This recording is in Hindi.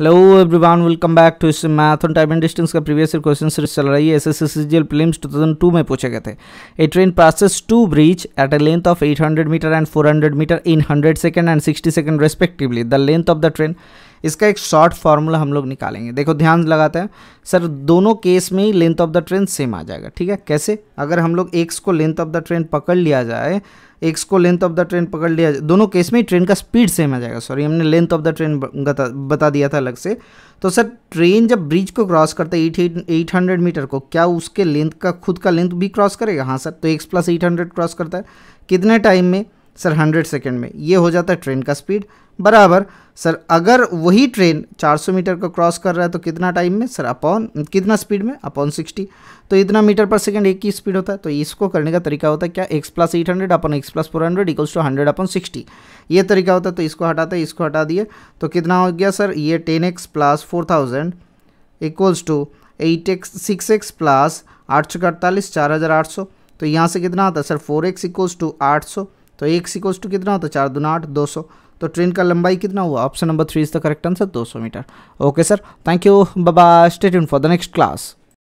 hello everyone welcome back to इस math on time and distance का प्रीवियस क्वेश्चन सीरीज चल रही है S S S C G L two thousand two में पूछे गए थे a train passes two bridge at a length of 800 metre and 400 metre in 100 second and 60 second respectively the length of the train इसका एक शॉर्ट फार्मूला हम लोग निकालेंगे देखो ध्यान लगाते हैं सर दोनों केस में ही length of the train same आ जाएगा ठीक है कैसे अगर हम लोग एक्स को लेंथ ऑफ द ट्रेन पकड़ लिया जाए एक्स को लेंथ ऑफ द ट्रेन पकड़ लिया दोनों केस में ट्रेन का स्पीड सेम आ जाएगा सॉरी हमने लेंथ ऑफ द ट्रेन बता दिया था अलग से तो सर ट्रेन जब ब्रिज को क्रॉस करता है एट एट हंड्रेड मीटर को क्या उसके लेंथ का खुद का लेंथ भी क्रॉस करेगा हाँ सर तो X plus eight hundred cross करता है कितने टाइम में सर हंड्रेड सेकेंड में ये हो जाता है ट्रेन का स्पीड बराबर सर अगर वही ट्रेन 400 मीटर का क्रॉस कर रहा है तो कितना टाइम में सर अपॉन कितना स्पीड में अपॉन 60 तो इतना मीटर पर सेकंड एक ही स्पीड होता है तो इसको करने का तरीका होता है क्या X plus eight hundred upon X plus four hundred equals to hundred upon sixty ये तरीका होता है तो इसको हटाते इसको हटा दिए तो कितना हो गया सर ये ten X plus four thousand equals to eight X six X plus आठ सौ अड़तालीस चार हज़ार आठ सौ तो यहाँ से कितना आता है sir four X equals to आठ सौ तो एक्स इक्वल्स टू कितना होता है चार दो आठ दो सौ तो ट्रेन का लंबाई कितना हुआ option number three is the correct answer 200 metre okay sir thank you बाबा state for the next class